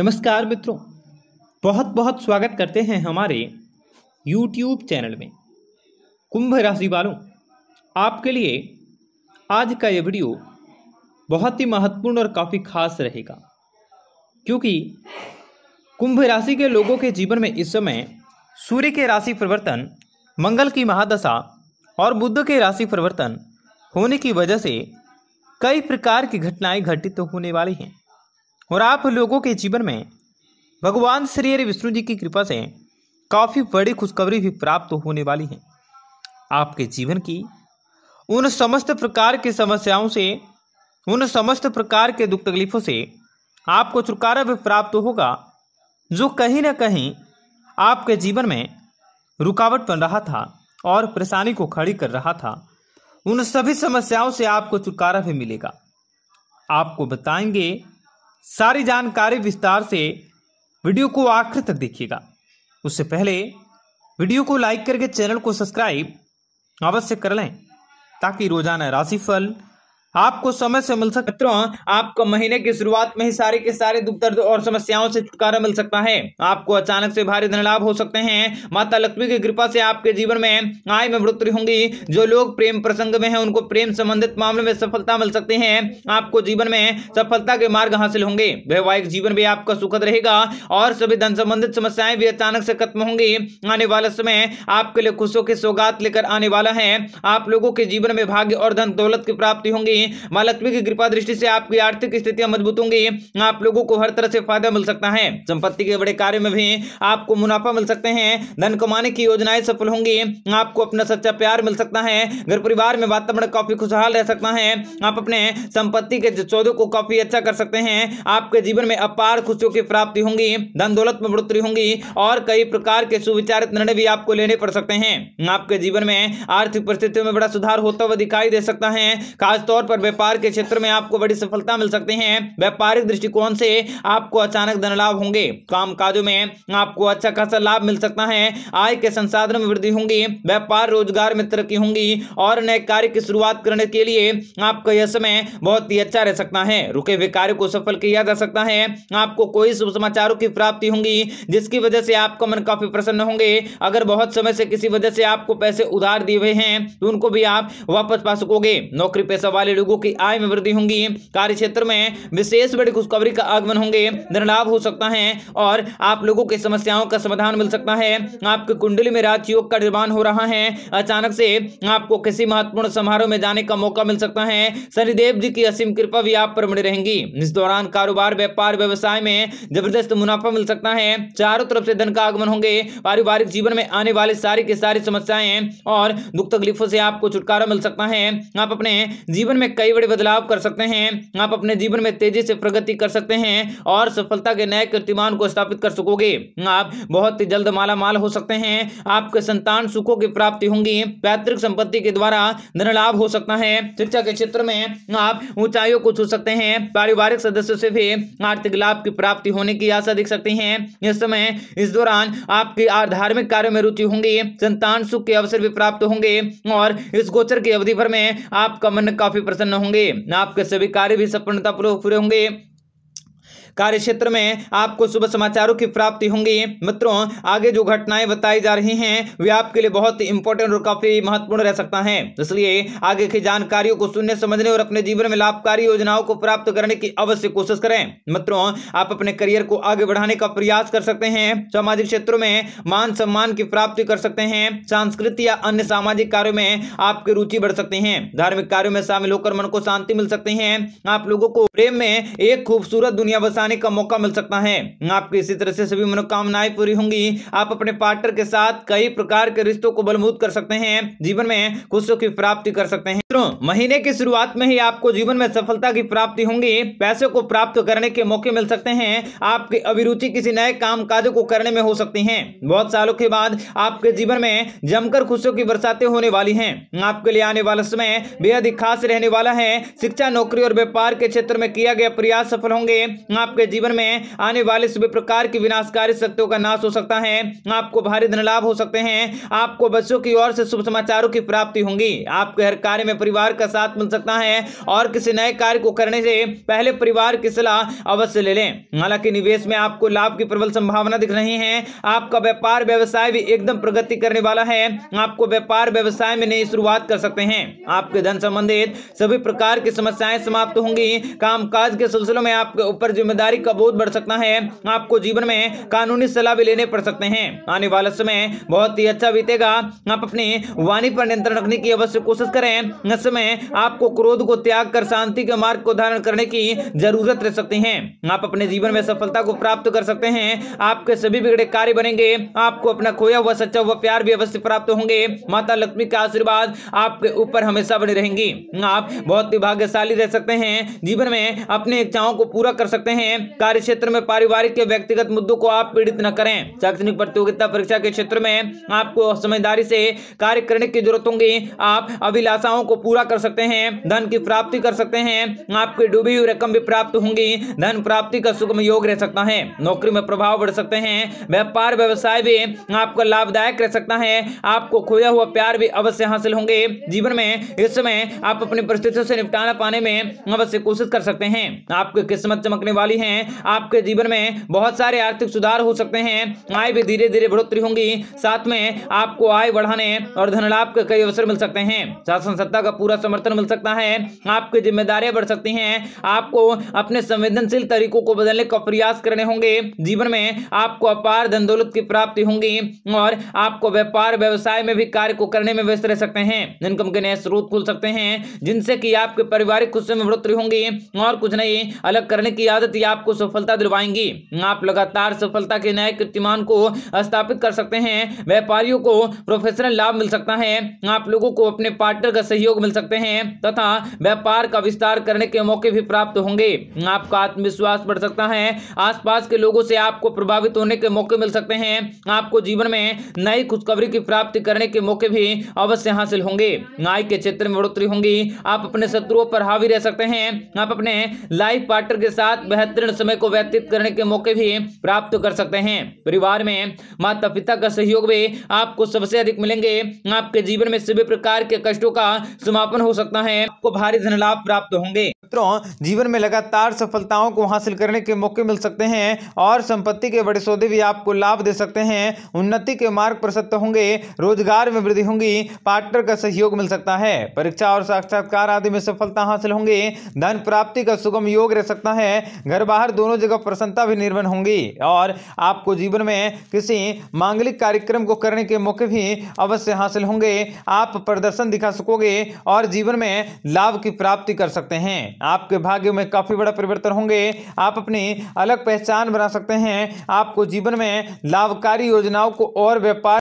नमस्कार मित्रों बहुत बहुत स्वागत करते हैं हमारे YouTube चैनल में कुंभ राशि वालों आपके लिए आज का ये वीडियो बहुत ही महत्वपूर्ण और काफ़ी खास रहेगा क्योंकि कुंभ राशि के लोगों के जीवन में इस समय सूर्य के राशि परिवर्तन मंगल की महादशा और बुद्ध के राशि परिवर्तन होने की वजह से कई प्रकार की घटनाएं घटित तो होने वाली हैं और आप लोगों के जीवन में भगवान श्री हरि विष्णु जी की कृपा से काफ़ी बड़ी खुशखबरी भी प्राप्त होने वाली है आपके जीवन की उन समस्त प्रकार की समस्याओं से उन समस्त प्रकार के दुख तकलीफों से आपको छुटकारा भी प्राप्त होगा जो कहीं ना कहीं आपके जीवन में रुकावट बन रहा था और परेशानी को खड़ी कर रहा था उन सभी समस्याओं से आपको छुटकारा भी मिलेगा आपको बताएंगे सारी जानकारी विस्तार से वीडियो को आखिर तक देखिएगा उससे पहले वीडियो को लाइक करके चैनल को सब्सक्राइब अवश्य कर लें ताकि रोजाना राशिफल आपको समय से मिल सकता मित्रों आपको महीने की शुरुआत में ही सारे के सारे दुख दर्द और समस्याओं से छुटकारा मिल सकता है आपको अचानक से भारी धन लाभ हो सकते हैं माता लक्ष्मी की कृपा से आपके जीवन में आय में बढ़ोतरी होंगी जो लोग प्रेम प्रसंग में है उनको प्रेम संबंधित मामले में सफलता मिल सकती है आपको जीवन में सफलता के मार्ग हासिल होंगे वैवाहिक जीवन भी आपका सुखद रहेगा और सभी धन संबंधित समस्याएं भी अचानक से खत्म होंगी आने वाला समय आपके लिए खुशों की सौगात लेकर आने वाला है आप लोगों के जीवन में भाग्य और धन दौलत की प्राप्ति होंगी हैं माँ लक्ष्मी की कृपा दृष्टि से आपकी आर्थिक स्थितियां मजबूत होंगी आप लोगों को हर तरह से फायदा मिल सकता है संपत्ति के बड़े कार्य में भी आपको मुनाफा मिल सकते हैं धन कमाने की योजनाएं सफल होंगी आपको अपना सच्चा प्यार मिल सकता है घर परिवार में वातावरण काफी खुशहाल रह सकता है आप अपने संपत्ति के चौदह को काफी अच्छा कर सकते हैं आपके जीवन में अपार खुशियों की प्राप्ति होंगी धन दौलत में बढ़ोतरी होंगी और कई प्रकार के सुविचारित निर्णय भी आपको लेने पड़ सकते हैं आपके जीवन में आर्थिक परिस्थितियों में बड़ा सुधार होता हुआ दिखाई दे सकता है खासतौर पर व्यापार के क्षेत्र में आपको बड़ी सफलता मिल सकती है व्यापारिक दृष्टिकोण से आपको अचानक धन लाभ होंगे काम काजों में आपको अच्छा खासा लाभ मिल सकता है आय के संसाधन में वृद्धि होंगी व्यापार रोजगार में तरक्की होंगी और नए कार्य की शुरुआत करने के लिए आपका यह समय बहुत ही अच्छा रह सकता है रुके हुए कार्य को सफल किया जा सकता है आपको कोई शुभ समाचारों की प्राप्ति होंगी जिसकी वजह से आपका मन काफी प्रसन्न होंगे अगर बहुत समय से किसी वजह से आपको पैसे उधार दिए हुए हैं तो उनको भी आप वापस पा सकोगे नौकरी पैसा वाले लोगों की आय में वृद्धि होंगी कार्य क्षेत्र में विशेष बड़ी खुशखबरी का आगमन होंगे धन लाभ हो सकता है और आप लोगों की समस्याओं का समाधान मिल सकता है आपकी कुंडली में राजयोग का निर्माण हो रहा है अचानक से आपको किसी महत्वपूर्ण समारोह में जाने का मौका मिल सकता है शनिदेव जी की असीम कृपा भी आप पर बनी रहेंगी इस दौरान कारोबार व्यापार व्यवसाय में जबरदस्त मुनाफा मिल सकता है चारों तरफ से धन का आगमन होंगे पारिवारिक जीवन में आने वाले सारी के सारी समस्याएं और दुख तकलीफों से आपको छुटकारा मिल सकता है आप अपने जीवन में में कई बड़े बदलाव कर सकते हैं आप अपने जीवन में तेजी से प्रगति कर सकते हैं और सफलता के नए कीर्तिमान को स्थापित कर सकोगे आप बहुत ही जल्द माला माल हो सकते हैं आपके संतान सुखों की प्राप्ति होंगी पैतृक संपत्ति के द्वारा धन लाभ हो सकता है शिक्षा के क्षेत्र में आप ऊंचाइयों को छू सकते हैं पारिवारिक सदस्यों से भी आर्थिक लाभ की प्राप्ति होने की आशा दिख सकती है इस समय इस दौरान आपकी धार्मिक कार्यों में रुचि होंगी संतान सुख के अवसर भी प्राप्त होंगे और इस गोचर की अवधि भर में आपका मन काफी प्रसन्न प्रसन्न होंगे ना आपके सभी कार्य भी पूर्वक पूरे होंगे कार्य क्षेत्र में आपको शुभ समाचारों की प्राप्ति होंगी मित्रों आगे जो घटनाएं बताई जा रही हैं वे आपके लिए बहुत इंपॉर्टेंट और काफी महत्वपूर्ण रह सकता है इसलिए आगे की जानकारियों को सुनने समझने और अपने जीवन में लाभकारी योजनाओं को प्राप्त करने की अवश्य कोशिश करें मित्रों आप अपने करियर को आगे बढ़ाने का प्रयास कर सकते हैं सामाजिक क्षेत्रों में मान सम्मान की प्राप्ति कर सकते हैं सांस्कृतिक या अन्य सामाजिक कार्यों में आपकी रुचि बढ़ सकती है धार्मिक कार्यों में शामिल होकर मन को शांति मिल सकती है आप लोगों को प्रेम में एक खूबसूरत दुनिया बसाने लगाने का मौका मिल सकता है आपकी इसी तरह से सभी मनोकामनाएं पूरी होंगी आप अपने पार्टनर के साथ कई प्रकार के रिश्तों को बलबूत कर सकते हैं जीवन में खुशियों की प्राप्ति कर सकते हैं मित्रों महीने की शुरुआत में ही आपको जीवन में सफलता की प्राप्ति होंगी पैसों को प्राप्त करने के मौके मिल सकते हैं आपकी अभिरुचि किसी नए काम काजों को करने में हो सकती है बहुत सालों के बाद आपके जीवन में जमकर खुशियों की बरसातें होने वाली है आपके लिए आने वाला समय बेहद खास रहने वाला है शिक्षा नौकरी और व्यापार के क्षेत्र में किया गया प्रयास सफल होंगे आपके आपके जीवन में आने वाले सभी प्रकार की विनाशकारी शक्तियों का नाश हो सकता है आपको भारी धन लाभ हो सकते हैं आपको बच्चों की ओर से शुभ समाचारों की प्राप्ति होंगी आपके हर कार्य में परिवार का साथ मिल सकता है और किसी नए कार्य को करने से पहले परिवार की सलाह अवश्य ले लें हालांकि निवेश में आपको लाभ की प्रबल संभावना दिख रही है आपका व्यापार व्यवसाय भी एकदम प्रगति करने वाला है आपको व्यापार व्यवसाय में नई शुरुआत कर सकते हैं आपके धन संबंधित सभी प्रकार की समस्याएं समाप्त होंगी कामकाज के सिलसिलों में आपके ऊपर जिम्मेदारी ईमानदारी का बोध बढ़ सकता है आपको जीवन में कानूनी सलाह भी लेने पड़ सकते हैं आने वाला समय बहुत ही अच्छा बीतेगा आप अपनी वाणी पर नियंत्रण रखने की अवश्य कोशिश करें इस समय आपको क्रोध को त्याग कर शांति के मार्ग को धारण करने की जरूरत रह सकती है आप अपने जीवन में सफलता को प्राप्त कर सकते हैं आपके सभी बिगड़े कार्य बनेंगे आपको अपना खोया हुआ सच्चा हुआ प्यार भी अवश्य प्राप्त होंगे माता लक्ष्मी का आशीर्वाद आपके ऊपर हमेशा बने रहेंगी आप बहुत ही भाग्यशाली रह सकते हैं जीवन में अपनी इच्छाओं को पूरा कर सकते हैं हैं कार्य क्षेत्र में पारिवारिक के व्यक्तिगत मुद्दों को आप पीड़ित न करें शैक्षणिक प्रतियोगिता परीक्षा के क्षेत्र में आपको समझदारी से कार्य करने की जरूरत होंगी आप अभिलाषाओं को पूरा कर सकते हैं धन की प्राप्ति कर सकते हैं आपकी डूबी हुई रकम भी प्राप्त होंगी धन प्राप्ति का सुगम योग रह सकता है नौकरी में प्रभाव बढ़ सकते हैं व्यापार व्यवसाय भी आपका लाभदायक रह सकता है आपको खोया हुआ प्यार भी अवश्य हासिल होंगे जीवन में इस समय आप अपनी परिस्थितियों से निपटाना पाने में अवश्य कोशिश कर सकते हैं आपकी किस्मत चमकने वाली सकते हैं आपके जीवन में बहुत सारे आर्थिक सुधार हो सकते हैं आय भी धीरे धीरे बढ़ोतरी होंगी साथ में आपको आय बढ़ाने और धन लाभ के कई अवसर मिल सकते हैं शासन सत्ता का पूरा समर्थन मिल सकता है आपकी जिम्मेदारियां बढ़ सकती हैं आपको अपने संवेदनशील तरीकों को बदलने का प्रयास करने होंगे जीवन में आपको अपार धन दौलत की प्राप्ति होंगी और आपको व्यापार व्यवसाय में भी कार्य को करने में व्यस्त रह सकते हैं इनकम के नए स्रोत खुल सकते हैं जिनसे कि आपके पारिवारिक खुशी में बढ़ोतरी होंगी और कुछ नहीं अलग करने की आदत या आपको सफलता दिलवाएंगी आप लगातार सफलता के नए कीर्तिमान को स्थापित कर सकते हैं व्यापारियों को प्रोफेशनल लाभ मिल सकता है आप लोगों को अपने पार्टनर का सहयोग मिल सकते हैं तथा व्यापार का विस्तार करने के मौके भी प्राप्त होंगे आपका आत्मविश्वास बढ़ सकता है आसपास के लोगों से आपको प्रभावित होने के मौके मिल सकते हैं आपको जीवन में नई खुशखबरी की प्राप्ति करने के मौके भी अवश्य हासिल होंगे आय के क्षेत्र में बढ़ोतरी होंगी आप अपने शत्रुओं पर हावी रह सकते हैं आप अपने लाइफ पार्टनर के साथ बेहतर बेहतरीन समय को व्यतीत करने के मौके भी प्राप्त कर सकते हैं परिवार में माता पिता का सहयोग भी आपको सबसे अधिक मिलेंगे आपके जीवन में सभी प्रकार के कष्टों का समापन हो सकता है आपको भारी धन लाभ प्राप्त होंगे मित्रों जीवन में लगातार सफलताओं को हासिल करने के मौके मिल सकते हैं और संपत्ति के बड़े सौदे भी आपको लाभ दे सकते हैं उन्नति के मार्ग प्रशस्त होंगे रोजगार में वृद्धि होगी पार्टनर का सहयोग मिल सकता है परीक्षा और साक्षात्कार आदि में सफलता हासिल होंगे धन प्राप्ति का सुगम योग रह सकता है घर बाहर दोनों जगह प्रसन्नता भी निर्माण होंगी और आपको जीवन में किसी मांगलिक कार्यक्रम को करने के मौके भी अवश्य हासिल होंगे आप प्रदर्शन दिखा सकोगे और जीवन में लाभ की प्राप्ति कर सकते हैं आपके भाग्य में काफ़ी बड़ा परिवर्तन होंगे आप अपनी अलग पहचान बना सकते हैं आपको जीवन में लाभकारी योजनाओं को और व्यापार